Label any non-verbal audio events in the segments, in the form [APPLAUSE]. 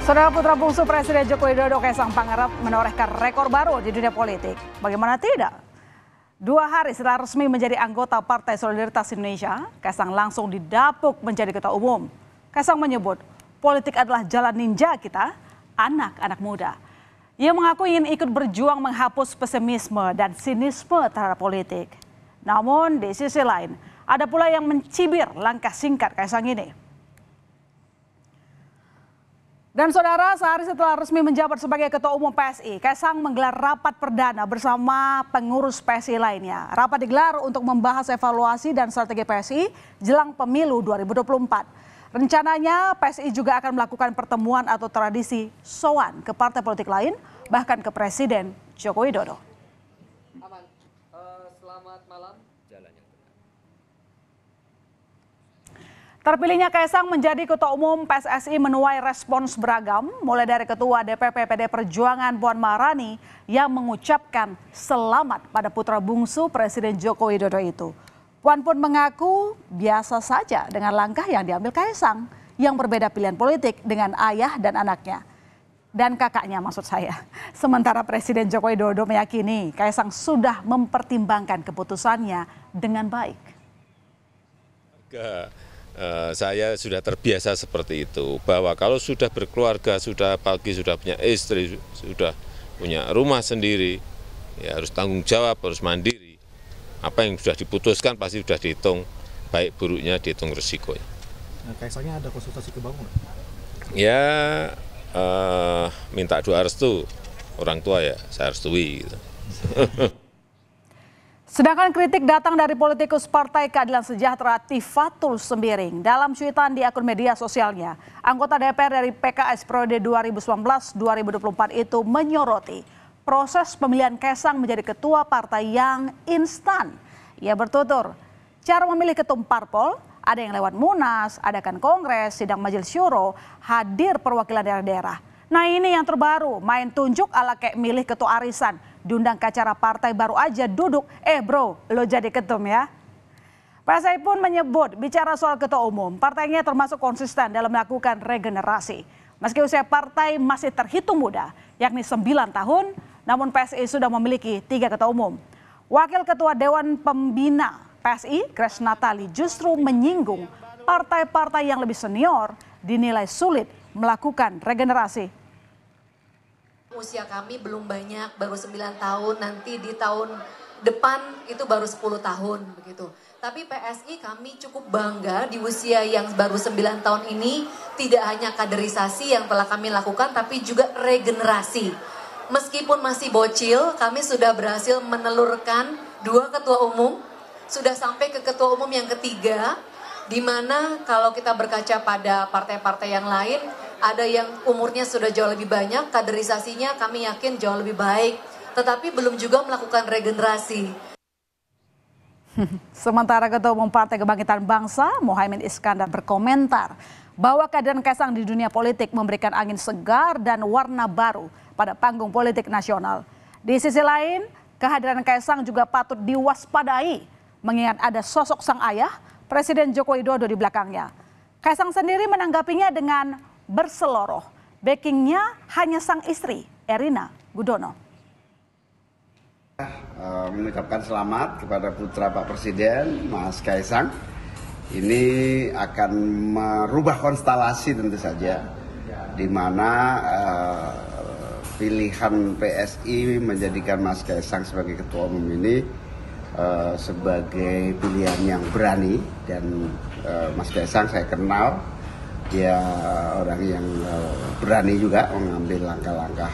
Saudara putra bungsu Presiden Joko Widodo Kaisang Pangarep menorehkan rekor baru di dunia politik. Bagaimana tidak? Dua hari setelah resmi menjadi anggota Partai Solidaritas Indonesia, Kaisang langsung didapuk menjadi ketua umum. Kaisang menyebut, politik adalah jalan ninja kita, anak-anak muda. Ia mengaku ingin ikut berjuang menghapus pesimisme dan sinisme terhadap politik. Namun di sisi lain, ada pula yang mencibir langkah singkat Kaisang ini. Dan saudara, sehari setelah resmi menjabat sebagai Ketua Umum PSI, Kaisang menggelar rapat perdana bersama pengurus PSI lainnya. Rapat digelar untuk membahas evaluasi dan strategi PSI jelang pemilu 2024. Rencananya PSI juga akan melakukan pertemuan atau tradisi soan ke partai politik lain, bahkan ke Presiden Joko Widodo. Terpilihnya Kaisang menjadi Ketua Umum PSSI menuai respons beragam, mulai dari Ketua DPP PD Perjuangan Puan Marani yang mengucapkan selamat pada putra bungsu Presiden Joko Widodo itu. Puan pun mengaku biasa saja dengan langkah yang diambil Kaisang yang berbeda pilihan politik dengan ayah dan anaknya. Dan kakaknya maksud saya. Sementara Presiden Joko Widodo meyakini Kaisang sudah mempertimbangkan keputusannya dengan baik. Eh, saya sudah terbiasa seperti itu bahwa kalau sudah berkeluarga sudah pagi sudah punya istri sudah punya rumah sendiri ya harus tanggung jawab harus mandiri apa yang sudah diputuskan pasti sudah dihitung baik buruknya dihitung resikonya. Nah, Kaisangnya ada konsultasi ke bangun? Ya uh, minta doa restu orang tua ya saya restui. Gitu. [LAUGHS] Sedangkan kritik datang dari politikus Partai Keadilan Sejahtera Tifatul Sembiring. Dalam cuitan di akun media sosialnya, anggota DPR dari PKS periode 2019-2024 itu menyoroti proses pemilihan Kesang menjadi ketua partai yang instan. Ia bertutur, cara memilih ketum parpol ada yang lewat munas, adakan kongres, sidang majelis syuro, hadir perwakilan daerah-daerah. Nah ini yang terbaru, main tunjuk ala kayak milih ketua arisan – diundang ke acara partai baru aja duduk, eh bro, lo jadi ketum ya. PSI pun menyebut bicara soal ketua umum, partainya termasuk konsisten dalam melakukan regenerasi. Meski usia partai masih terhitung muda, yakni 9 tahun, namun PSI sudah memiliki tiga ketua umum. Wakil Ketua Dewan Pembina PSI, Kres Natali, justru menyinggung partai-partai yang lebih senior dinilai sulit melakukan regenerasi usia kami belum banyak, baru 9 tahun, nanti di tahun depan itu baru 10 tahun begitu. Tapi PSI kami cukup bangga di usia yang baru 9 tahun ini tidak hanya kaderisasi yang telah kami lakukan tapi juga regenerasi. Meskipun masih bocil, kami sudah berhasil menelurkan dua ketua umum, sudah sampai ke ketua umum yang ketiga, di mana kalau kita berkaca pada partai-partai yang lain, ada yang umurnya sudah jauh lebih banyak, kaderisasinya kami yakin jauh lebih baik, tetapi belum juga melakukan regenerasi. [LAUGHS] Sementara Ketua Umum Partai Kebangkitan Bangsa, Mohaimin Iskandar berkomentar bahwa kehadiran Kaisang di dunia politik memberikan angin segar dan warna baru pada panggung politik nasional. Di sisi lain, kehadiran Kaisang juga patut diwaspadai mengingat ada sosok sang ayah, Presiden Joko Widodo di belakangnya. Kaisang sendiri menanggapinya dengan berseloroh. Backingnya hanya sang istri, Erina Gudono. Eh, mengucapkan selamat kepada putra Pak Presiden, Mas Kaisang. Ini akan merubah konstelasi tentu saja, di mana uh, pilihan PSI menjadikan Mas Kaisang sebagai ketua umum ini uh, sebagai pilihan yang berani dan uh, Mas Kaisang saya kenal dia ya, orang yang eh, berani juga mengambil langkah-langkah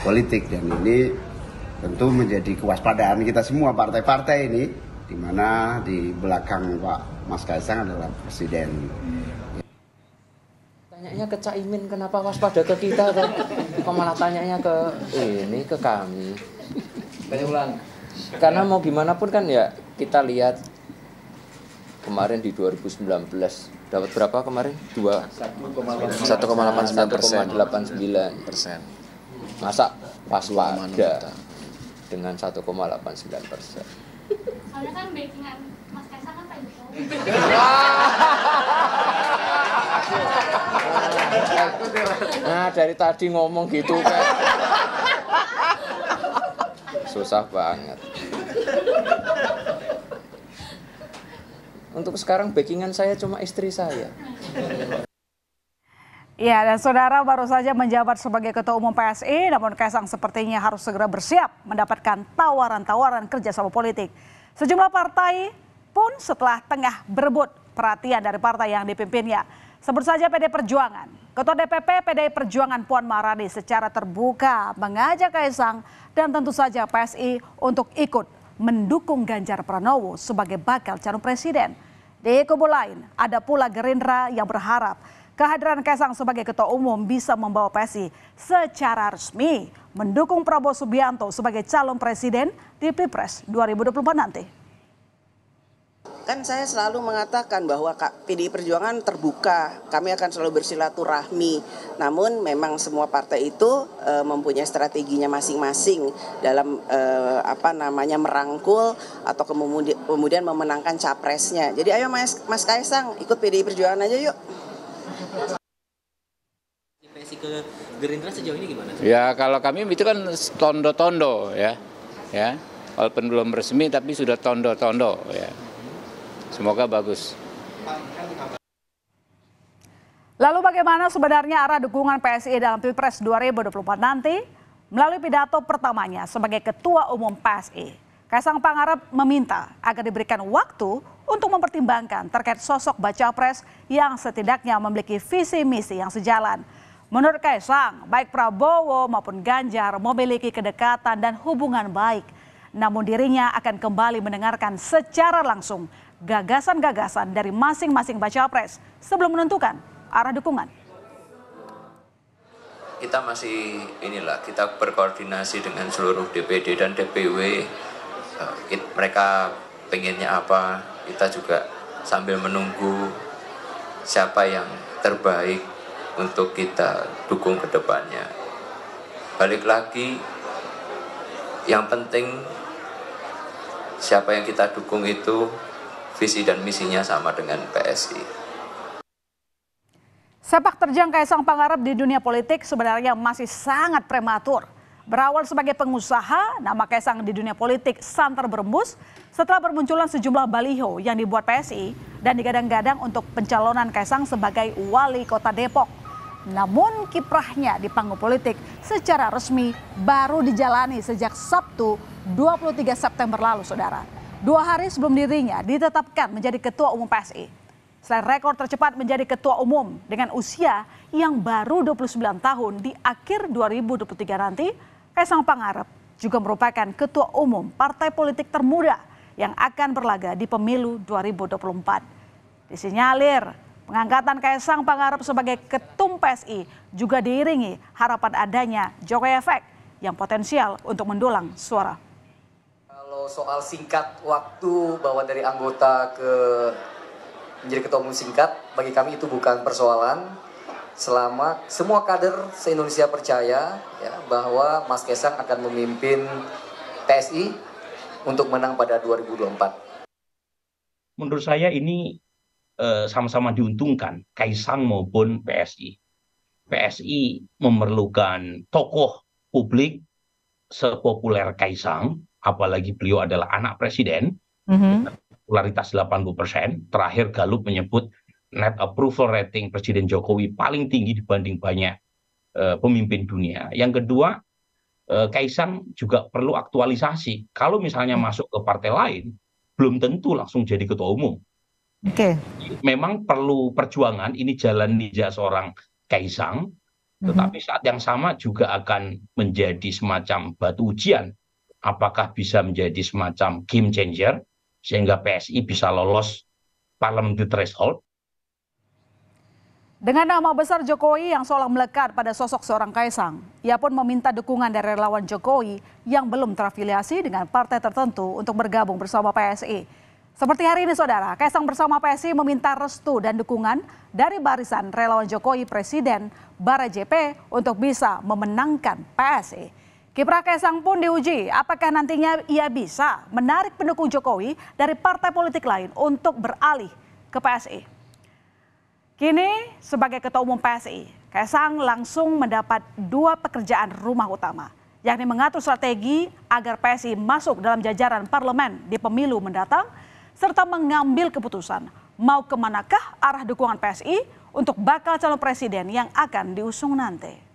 politik dan ini tentu menjadi kewaspadaan kita semua partai-partai ini di mana di belakang Pak Mas Kaisang adalah presiden. Tanyanya ke Caimin kenapa waspada ke kita kan? Kok malah tanyanya ke ini ke kami. Tanya ulang. Karena mau gimana pun kan ya kita lihat kemarin di 2019 dapat berapa kemarin? Dua. 1,89 persen. sembilan persen. Masa waspada dengan 1,89 persen. Soalnya kan backingan Mas kaisa kan Pak Jokowi. Nah dari tadi ngomong gitu kan [LAUGHS] susah banget. Untuk sekarang backingan saya cuma istri saya. Ya, dan saudara baru saja menjabat sebagai ketua umum PSI, namun Kaisang sepertinya harus segera bersiap mendapatkan tawaran-tawaran kerjasama politik. Sejumlah partai pun setelah tengah berebut perhatian dari partai yang dipimpinnya. Sebut saja PD Perjuangan. Ketua DPP PDI Perjuangan Puan Maharani secara terbuka mengajak Kaisang dan tentu saja PSI untuk ikut mendukung Ganjar Pranowo sebagai bakal calon presiden. Di kubu lain, ada pula Gerindra yang berharap kehadiran Kaisang sebagai ketua umum bisa membawa PSI secara resmi mendukung Prabowo Subianto sebagai calon presiden di Pilpres 2024 nanti kan saya selalu mengatakan bahwa PDI Perjuangan terbuka, kami akan selalu bersilaturahmi. Namun memang semua partai itu e, mempunyai strateginya masing-masing dalam e, apa namanya merangkul atau kemudian, kemudian memenangkan capresnya. Jadi ayo Mas, Mas Kaisang ikut PDI Perjuangan aja yuk. ke Gerindra sejauh ini gimana? Ya kalau kami itu kan tondo-tondo ya, ya walaupun belum resmi tapi sudah tondo-tondo ya. Semoga bagus. Lalu bagaimana sebenarnya arah dukungan PSI dalam Pilpres 2024 nanti? Melalui pidato pertamanya sebagai Ketua Umum PSI, Kaisang Pangarep meminta agar diberikan waktu untuk mempertimbangkan terkait sosok baca pres yang setidaknya memiliki visi misi yang sejalan. Menurut Kaisang, baik Prabowo maupun Ganjar memiliki kedekatan dan hubungan baik. Namun dirinya akan kembali mendengarkan secara langsung gagasan-gagasan dari masing-masing baca pres sebelum menentukan arah dukungan. Kita masih inilah kita berkoordinasi dengan seluruh DPD dan DPW. Eh, mereka pengennya apa, kita juga sambil menunggu siapa yang terbaik untuk kita dukung ke depannya. Balik lagi, yang penting siapa yang kita dukung itu visi dan misinya sama dengan PSI. Sepak terjang Kaisang Pangarep di dunia politik sebenarnya masih sangat prematur. Berawal sebagai pengusaha, nama Kaisang di dunia politik santer berembus setelah bermunculan sejumlah baliho yang dibuat PSI dan digadang-gadang untuk pencalonan Kaisang sebagai wali kota Depok. Namun kiprahnya di panggung politik secara resmi baru dijalani sejak Sabtu 23 September lalu, Saudara. Dua hari sebelum dirinya ditetapkan menjadi ketua umum PSI. Selain rekor tercepat menjadi ketua umum dengan usia yang baru 29 tahun di akhir 2023 nanti, Kaisang Pangarep juga merupakan ketua umum partai politik termuda yang akan berlaga di pemilu 2024. Disinyalir, pengangkatan Kaisang Pangarep sebagai ketum PSI juga diiringi harapan adanya Jokowi Efek yang potensial untuk mendulang suara soal singkat waktu bahwa dari anggota ke menjadi ketua umum singkat, bagi kami itu bukan persoalan. Selama semua kader se-Indonesia percaya ya, bahwa Mas Kesang akan memimpin TSI untuk menang pada 2024. Menurut saya ini eh, sama-sama eh, diuntungkan, Kaisang maupun PSI. PSI memerlukan tokoh publik sepopuler Kaisang apalagi beliau adalah anak presiden mm-hmm. dengan popularitas 80%, terakhir Galup menyebut net approval rating Presiden Jokowi paling tinggi dibanding banyak uh, pemimpin dunia. Yang kedua, uh, Kaisang juga perlu aktualisasi. Kalau misalnya mm. masuk ke partai lain, belum tentu langsung jadi ketua umum. Oke. Okay. Memang perlu perjuangan, ini jalan ninja seorang Kaisang, mm-hmm. tetapi saat yang sama juga akan menjadi semacam batu ujian apakah bisa menjadi semacam game changer sehingga PSI bisa lolos parliamentary threshold? Dengan nama besar Jokowi yang seolah melekat pada sosok seorang kaisang, ia pun meminta dukungan dari relawan Jokowi yang belum terafiliasi dengan partai tertentu untuk bergabung bersama PSI. Seperti hari ini saudara, Kaisang bersama PSI meminta restu dan dukungan dari barisan relawan Jokowi Presiden Bara JP untuk bisa memenangkan PSI. Kiprah Kaisang pun diuji apakah nantinya ia bisa menarik pendukung Jokowi dari partai politik lain untuk beralih ke PSI. Kini sebagai Ketua Umum PSI, Kaisang langsung mendapat dua pekerjaan rumah utama, yakni mengatur strategi agar PSI masuk dalam jajaran parlemen di pemilu mendatang, serta mengambil keputusan mau kemanakah arah dukungan PSI untuk bakal calon presiden yang akan diusung nanti.